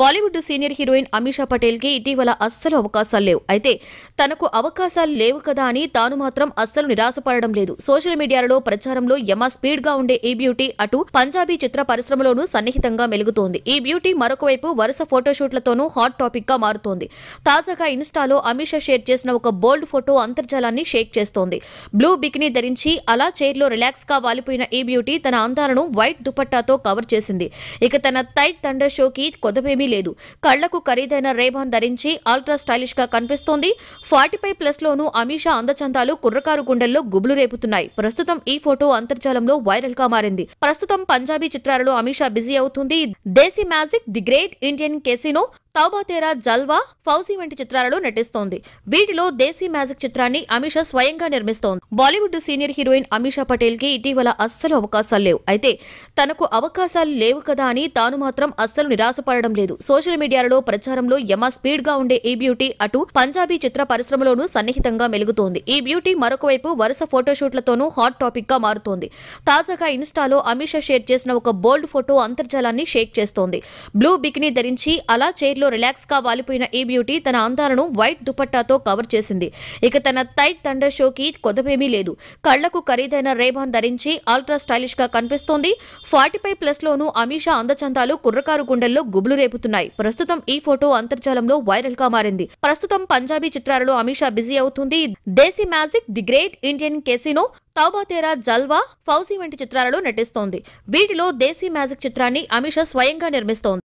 Bollywood senior heroine Ameesha కి ఇటీవల అస్సలు అవకాశాలు లేవు అయితే తనకు అవకాశాలు లేవు కదా అని తాను మాత్రం అస్సలు నిరాశపడడం లేదు సోషల్ మీడియాలో ప్రచారంలో యమా స్పీడ్ గా ఉండే ఈ బ్యూటీ అటు పంజాబీ చిత్ర పరిశ్రమలోనూ సన్నిహితంగా మెలుగుతోంది ఈ బ్యూటీ మరొక వైపు వరుస ఫోటోషూట్లతోనూ హాట్ టాపిక్ గా మారుతోంది తాజాగా ఇన్స్టాలో అమీషా షేర్ చేసిన ఒక బోల్డ్ ఫోటో అంతర్జాలాన్ని షేక్ చేస్తోంది బ్లూ బికినీ ధరించి అలా రిలాక్స్ గా వాలిపోయిన ఈ బ్యూటీ తన అందాలను వైట్ దుపట్టాతో కవర్ చేసింది ఇక తన తై తండర్ షోకి కొద్దిపేమి ఏమీ లేదు కళ్లకు ఖరీదైన రేబాన్ ధరించి అల్ట్రా స్టైలిష్ గా కనిపిస్తోంది ఫార్టీ ఫైవ్ ప్లస్ లోనూ అమీషా అందచందాలు కుర్రకారు గుండెల్లో గుబులు రేపుతున్నాయి ప్రస్తుతం ఈ ఫోటో అంతర్జాలంలో వైరల్ గా మారింది ప్రస్తుతం పంజాబీ చిత్రాలలో అమీషా బిజీ అవుతుంది Desi magic the great Indian casino Tauba Tera Jalwa Fauji వంటి చిత్రాలలో నటిస్తోంది వీటిలో దేశీ మ్యాజిక్ చిత్రాన్ని అమిషా స్వయంగా నిర్మిస్తోంది Bollywood senior heroine Ameesha Patel కి ఇటీవల అస్సలు అవకాశాలు లేవు అయితే తనకు అవకాశాలు లేవు కదా అని తాను మాత్రం అస్సలు నిరాశపడడం లేదు లేదు సోషల్ మీడియాలలో ప్రచారంలో యమ స్పీడ్ గా ఉండే ఈ బ్యూటీ అటు పంజాబీ చిత్ర పరిశ్రమలోనూ సన్నిహితంగా మెలుగుతోంది ఈ బ్యూటీ మరొక వైపు వరుస ఫోటోషూట్లతోనూ హాట్ టాపిక్ గా మారుతోంది తాజాగా ఇన్స్టాలో అమిషా షేర్ చేసిన ఒక బోల్డ్ ఫోటో అంతర్జాలాన్ని షేక్ చేస్తోంది బ్లూ బికినీ ధరించి అలా లో రిలాక్స్ గా వాలిపోయిన ఈ బ్యూటీ తన అందాలను వైట్ దుపట్టాతో కవర్ చేసింది ఇక తన థండర్ తండర్ షోకి కొదపేమీ లేదు కళ్లకు ఖరీదైన రేబాన్ ధరించి అల్ట్రా స్టైలిష్ గా కనిపిస్తోంది ఫార్టీ ఫైవ్ ప్లస్ లోను అమిషా అందచందాలు కుర్రకారు గుండెల్లో గుబులు రేపు రేపుతున్నాయి ప్రస్తుతం ఈ ఫోటో అంతర్జాలంలో వైరల్ గా మారింది ప్రస్తుతం పంజాబీ చిత్రాలలో అమిషా బిజీ అవుతుంది Desi magic the great Indian casino Tauba Tera Jalwa Fauji వంటి చిత్రాలలో నటిస్తోంది వీటిలో దేశీ మ్యాజిక్ చిత్రాన్ని అమిత్ స్వయంగా నిర్మిస్తోంది